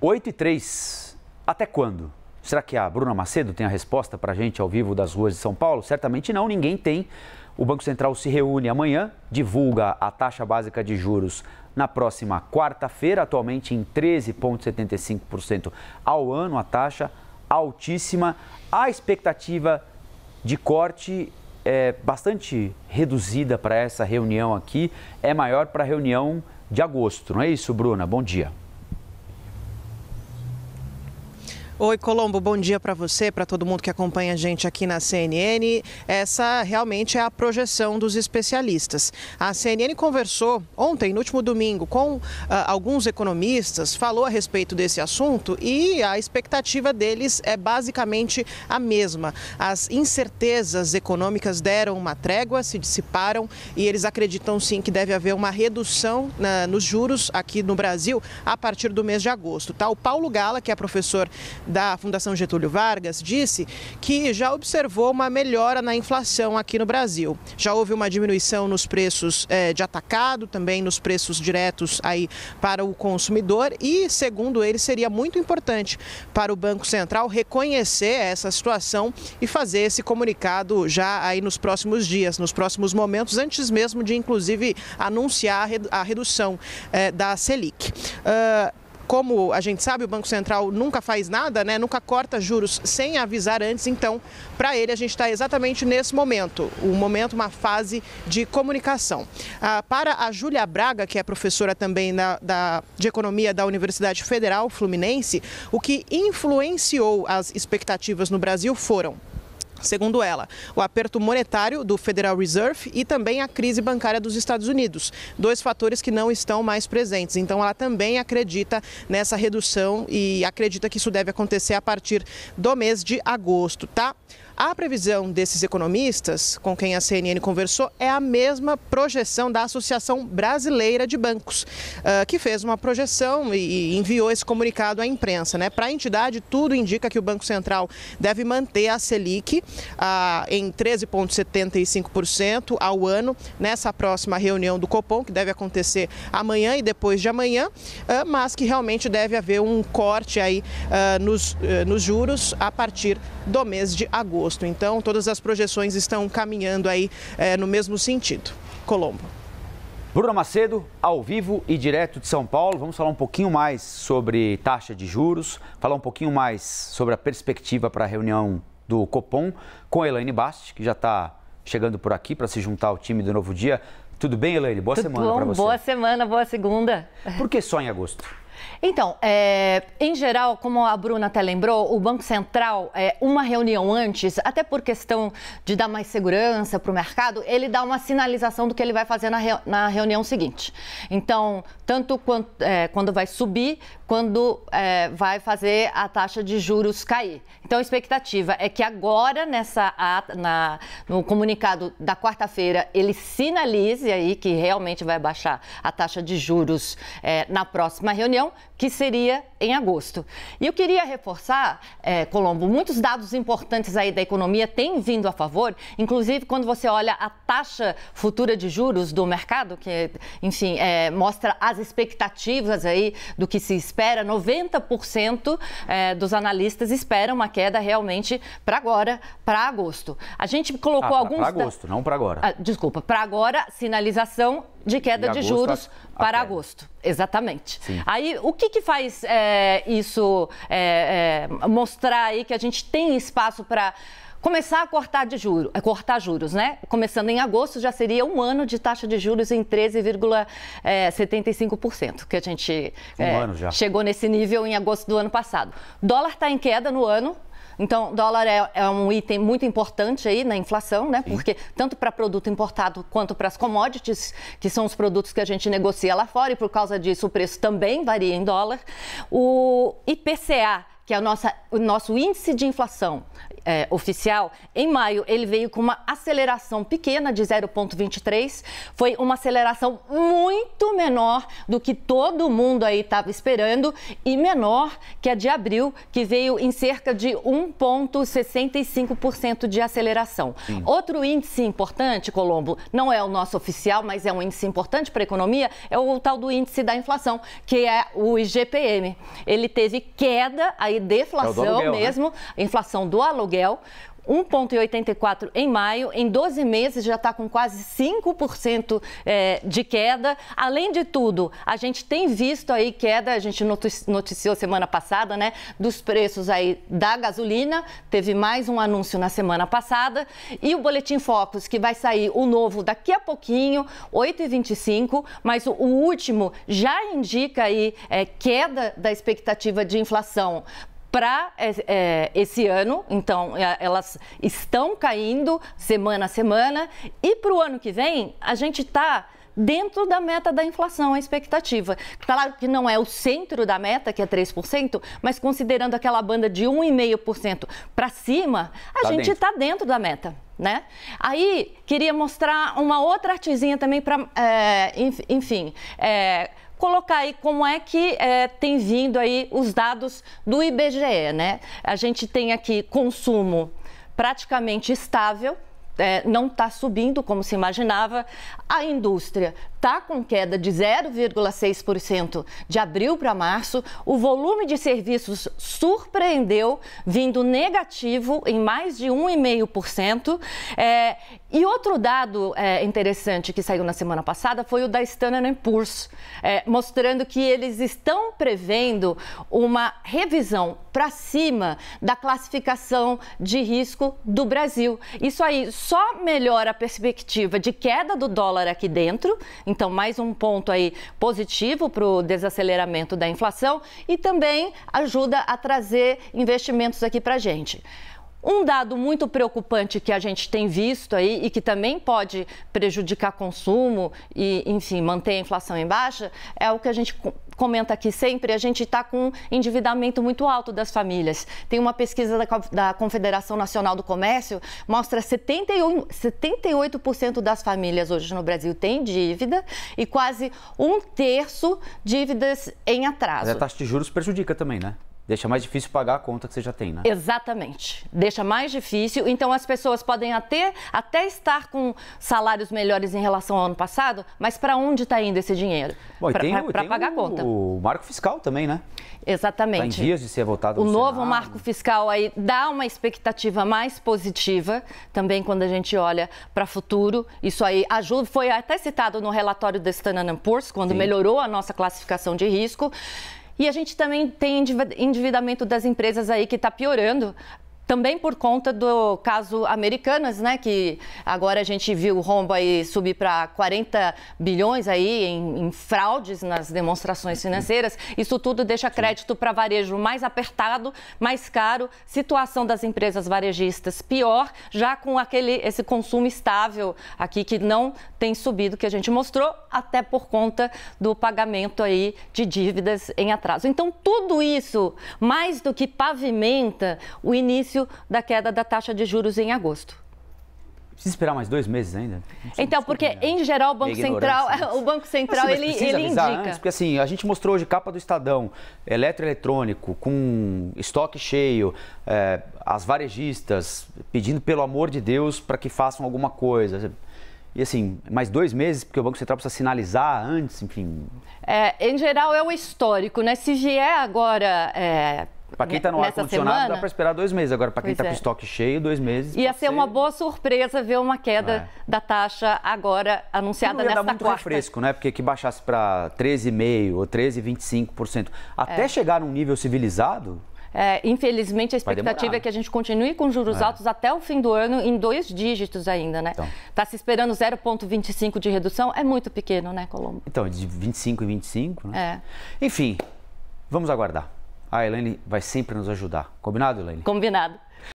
8 e 3. Até quando? Será que a Bruna Macedo tem a resposta para a gente ao vivo das ruas de São Paulo? Certamente não, ninguém tem. O Banco Central se reúne amanhã, divulga a taxa básica de juros na próxima quarta-feira, atualmente em 13,75% ao ano, a taxa altíssima. A expectativa de corte é bastante reduzida para essa reunião aqui, é maior para a reunião de agosto, não é isso, Bruna? Bom dia. Oi, Colombo, bom dia para você, para todo mundo que acompanha a gente aqui na CNN. Essa realmente é a projeção dos especialistas. A CNN conversou ontem, no último domingo, com uh, alguns economistas, falou a respeito desse assunto e a expectativa deles é basicamente a mesma. As incertezas econômicas deram uma trégua, se dissiparam e eles acreditam sim que deve haver uma redução na, nos juros aqui no Brasil a partir do mês de agosto. Tá? O Paulo Gala, que é professor da Fundação Getúlio Vargas, disse que já observou uma melhora na inflação aqui no Brasil. Já houve uma diminuição nos preços é, de atacado, também nos preços diretos aí para o consumidor e, segundo ele, seria muito importante para o Banco Central reconhecer essa situação e fazer esse comunicado já aí nos próximos dias, nos próximos momentos, antes mesmo de, inclusive, anunciar a redução é, da Selic. Uh, como a gente sabe, o Banco Central nunca faz nada, né? nunca corta juros sem avisar antes. Então, para ele, a gente está exatamente nesse momento, um momento, uma fase de comunicação. Ah, para a Júlia Braga, que é professora também na, da, de Economia da Universidade Federal Fluminense, o que influenciou as expectativas no Brasil foram Segundo ela, o aperto monetário do Federal Reserve e também a crise bancária dos Estados Unidos, dois fatores que não estão mais presentes. Então, ela também acredita nessa redução e acredita que isso deve acontecer a partir do mês de agosto, tá? A previsão desses economistas, com quem a CNN conversou, é a mesma projeção da Associação Brasileira de Bancos, ah, que fez uma projeção e enviou esse comunicado à imprensa. Né? Para a entidade, tudo indica que o Banco Central deve manter a Selic ah, em 13,75% ao ano nessa próxima reunião do Copom, que deve acontecer amanhã e depois de amanhã, ah, mas que realmente deve haver um corte aí eh, nos juros a partir do mês de agosto agosto. Então, todas as projeções estão caminhando aí é, no mesmo sentido. Colombo. Bruno Macedo, ao vivo e direto de São Paulo. Vamos falar um pouquinho mais sobre taxa de juros, falar um pouquinho mais sobre a perspectiva para a reunião do Copom com a Elaine Basti, que já está chegando por aqui para se juntar ao time do Novo Dia. Tudo bem, Elaine? Boa Tudo semana para você. Boa semana, boa segunda. Por que só em agosto? Então, é, em geral, como a Bruna até lembrou, o Banco Central, é, uma reunião antes, até por questão de dar mais segurança para o mercado, ele dá uma sinalização do que ele vai fazer na, na reunião seguinte. Então, tanto quanto, é, quando vai subir, quando é, vai fazer a taxa de juros cair. Então, a expectativa é que agora, nessa, na, no comunicado da quarta-feira, ele sinalize aí que realmente vai baixar a taxa de juros é, na próxima reunião que seria em agosto. E eu queria reforçar, é, Colombo, muitos dados importantes aí da economia têm vindo a favor, inclusive quando você olha a taxa futura de juros do mercado, que, enfim, é, mostra as expectativas aí do que se espera, 90% é, dos analistas esperam uma queda realmente para agora, para agosto. A gente colocou ah, pra, alguns... Para agosto, não para agora. Ah, desculpa, para agora, sinalização de queda de, de juros a... para agosto. Exatamente. Sim. Aí, o que, que faz é, isso é, é, mostrar aí que a gente tem espaço para começar a cortar de juros, a é, cortar juros, né? Começando em agosto já seria um ano de taxa de juros em 13,75%, é, que a gente um é, chegou nesse nível em agosto do ano passado. Dólar está em queda no ano, então, dólar é, é um item muito importante aí na inflação, né? Sim. Porque tanto para produto importado quanto para as commodities, que são os produtos que a gente negocia lá fora, e por causa disso o preço também varia em dólar. O IPCA, que é o, nossa, o nosso índice de inflação é, oficial, em maio ele veio com uma aceleração pequena de 0,23. Foi uma aceleração muito menor do que todo mundo aí estava esperando e menor que a de abril, que veio em cerca de 1,65% de aceleração. Sim. Outro índice importante, Colombo, não é o nosso oficial, mas é um índice importante para a economia, é o tal do índice da inflação, que é o IGPM. Ele teve queda, aí é deflação é né? aluguel, mesmo, né? inflação do aluguel aluguel. 1,84% em maio, em 12 meses já está com quase 5% é, de queda. Além de tudo, a gente tem visto aí queda, a gente noticiou semana passada, né, dos preços aí da gasolina, teve mais um anúncio na semana passada, e o Boletim Focus, que vai sair o novo daqui a pouquinho, 8h25, mas o último já indica aí é, queda da expectativa de inflação para é, é, esse ano, então é, elas estão caindo semana a semana, e para o ano que vem a gente está dentro da meta da inflação, a expectativa. Claro que não é o centro da meta, que é 3%, mas considerando aquela banda de 1,5% para cima, a tá gente está dentro da meta. Né? Aí queria mostrar uma outra artezinha também para, é, enfim, é, colocar aí como é que é, tem vindo aí os dados do IBGE, né? A gente tem aqui consumo praticamente estável, é, não está subindo como se imaginava. A indústria está com queda de 0,6% de abril para março. O volume de serviços surpreendeu, vindo negativo em mais de 1,5%. É, e outro dado é, interessante que saiu na semana passada foi o da Standard Poor's, é, mostrando que eles estão prevendo uma revisão para cima da classificação de risco do Brasil. Isso aí só melhora a perspectiva de queda do dólar aqui dentro, então, mais um ponto aí positivo para o desaceleramento da inflação e também ajuda a trazer investimentos aqui para a gente. Um dado muito preocupante que a gente tem visto aí e que também pode prejudicar consumo e, enfim, manter a inflação em baixa é o que a gente comenta aqui sempre, a gente está com um endividamento muito alto das famílias. Tem uma pesquisa da Confederação Nacional do Comércio, mostra 78% das famílias hoje no Brasil têm dívida e quase um terço dívidas em atraso. Mas a taxa de juros prejudica também, né? Deixa mais difícil pagar a conta que você já tem, né? Exatamente. Deixa mais difícil. Então as pessoas podem até, até estar com salários melhores em relação ao ano passado, mas para onde está indo esse dinheiro? Para pagar a conta. O marco fiscal também, né? Exatamente. Tá em dias de ser votado. O no novo Senado. marco fiscal aí dá uma expectativa mais positiva também quando a gente olha para futuro. Isso aí ajuda. Foi até citado no relatório da Standard Poor's quando Sim. melhorou a nossa classificação de risco. E a gente também tem endividamento das empresas aí que está piorando, também por conta do caso Americanas, né? Que agora a gente viu o rombo aí subir para 40 bilhões aí em, em, fraudes nas demonstrações financeiras. Isso tudo deixa crédito para varejo mais apertado, mais caro, situação das empresas varejistas pior, já com aquele esse consumo estável aqui que não tem subido que a gente mostrou, até por conta do pagamento aí de dívidas em atraso. Então tudo isso mais do que pavimenta o início início da queda da taxa de juros em agosto. Precisa esperar mais dois meses ainda? Então, porque em geral o Banco é Central, né? o Banco Central mas, mas ele, ele indica. Antes, porque assim, a gente mostrou hoje capa do Estadão, eletroeletrônico, com estoque cheio, é, as varejistas pedindo pelo amor de Deus para que façam alguma coisa. E assim, mais dois meses, porque o Banco Central precisa sinalizar antes, enfim. É, em geral é o histórico, né? Se vier agora. É para quem está no ar condicionado, dá para esperar dois meses. Agora, para quem está é. com estoque cheio, dois meses. Ia ser, ser uma boa surpresa ver uma queda é. da taxa agora anunciada nesta quarta. Não ia dar muito refresco, né? Porque que baixasse para 13,5% ou 13,25%. Até é. chegar num nível civilizado, é, infelizmente, a expectativa é que a gente continue com juros é. altos até o fim do ano, em dois dígitos ainda, né? Está então. Tá se esperando 0,25 de redução, é muito pequeno, né, Colombo? Então, de 25 em 25, né? É. Enfim, vamos aguardar a ah, Elaine vai sempre nos ajudar. Combinado, Elaine? Combinado.